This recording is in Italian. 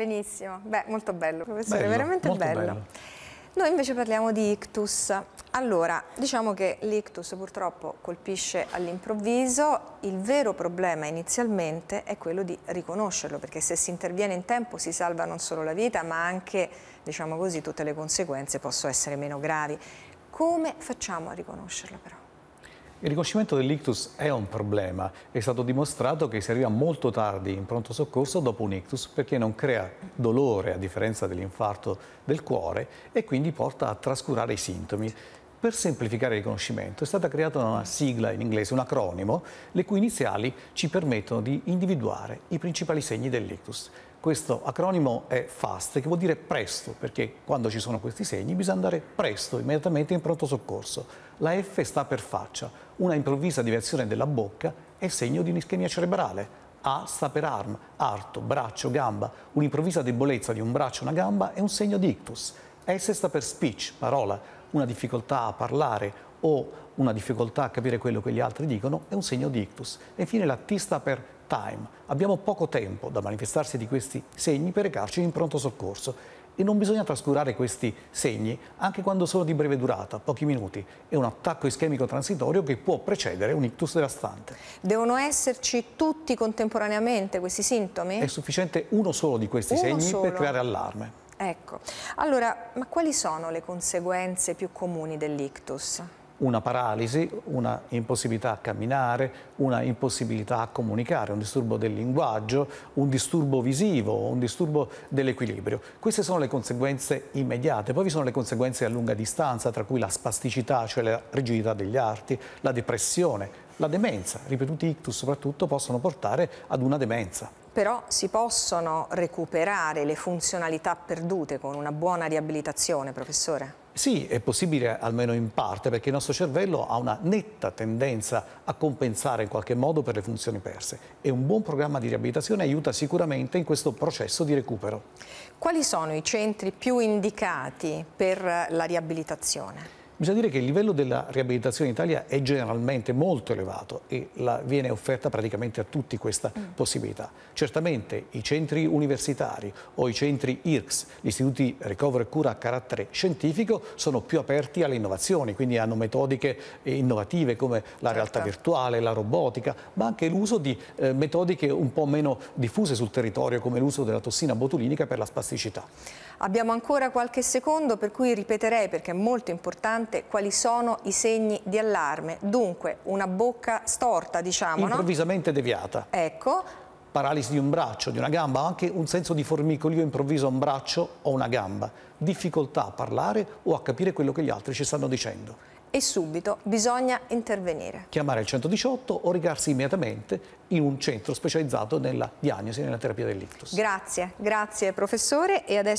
Benissimo, beh, molto bello, professore, bello, veramente bello. bello. Noi invece parliamo di ictus. Allora, diciamo che l'ictus purtroppo colpisce all'improvviso, il vero problema inizialmente è quello di riconoscerlo, perché se si interviene in tempo si salva non solo la vita, ma anche, diciamo così, tutte le conseguenze possono essere meno gravi. Come facciamo a riconoscerlo però? Il riconoscimento dell'ictus è un problema. È stato dimostrato che si arriva molto tardi in pronto soccorso dopo un ictus perché non crea dolore a differenza dell'infarto del cuore e quindi porta a trascurare i sintomi. Per semplificare il riconoscimento è stata creata una sigla in inglese, un acronimo, le cui iniziali ci permettono di individuare i principali segni dell'ictus. Questo acronimo è FAST, che vuol dire presto, perché quando ci sono questi segni bisogna andare presto, immediatamente in pronto soccorso. La F sta per faccia, una improvvisa diversione della bocca è segno di un'ischemia cerebrale. A sta per arm, arto, braccio, gamba, un'improvvisa debolezza di un braccio o una gamba è un segno di ictus. S sta per speech, parola, una difficoltà a parlare o una difficoltà a capire quello che gli altri dicono è un segno di ictus. E infine la T sta per time. Abbiamo poco tempo da manifestarsi di questi segni per recarci in pronto soccorso e non bisogna trascurare questi segni anche quando sono di breve durata, pochi minuti. È un attacco ischemico transitorio che può precedere un ictus devastante. Devono esserci tutti contemporaneamente questi sintomi? È sufficiente uno solo di questi uno segni solo. per creare allarme. Ecco, allora, ma quali sono le conseguenze più comuni dell'ictus? una paralisi, una impossibilità a camminare, una impossibilità a comunicare, un disturbo del linguaggio, un disturbo visivo, un disturbo dell'equilibrio. Queste sono le conseguenze immediate, poi vi sono le conseguenze a lunga distanza, tra cui la spasticità, cioè la rigidità degli arti, la depressione, la demenza, ripetuti ictus soprattutto possono portare ad una demenza però si possono recuperare le funzionalità perdute con una buona riabilitazione, professore? Sì, è possibile almeno in parte perché il nostro cervello ha una netta tendenza a compensare in qualche modo per le funzioni perse e un buon programma di riabilitazione aiuta sicuramente in questo processo di recupero. Quali sono i centri più indicati per la riabilitazione? Bisogna dire che il livello della riabilitazione in Italia è generalmente molto elevato e la, viene offerta praticamente a tutti questa mm. possibilità. Certamente i centri universitari o i centri IRCS, gli istituti ricovero e cura a carattere scientifico, sono più aperti alle innovazioni, quindi hanno metodiche innovative come la certo. realtà virtuale, la robotica, ma anche l'uso di eh, metodiche un po' meno diffuse sul territorio come l'uso della tossina botulinica per la spasticità. Abbiamo ancora qualche secondo per cui ripeterei perché è molto importante importante quali sono i segni di allarme. Dunque, una bocca storta, diciamo. Improvvisamente no? deviata. Ecco. Paralisi di un braccio, di una gamba, anche un senso di formicolio improvviso a un braccio o una gamba. Difficoltà a parlare o a capire quello che gli altri ci stanno dicendo e subito bisogna intervenire. Chiamare il 118 o recarsi immediatamente in un centro specializzato nella diagnosi e nella terapia dell'ictus. Grazie, grazie professore e adesso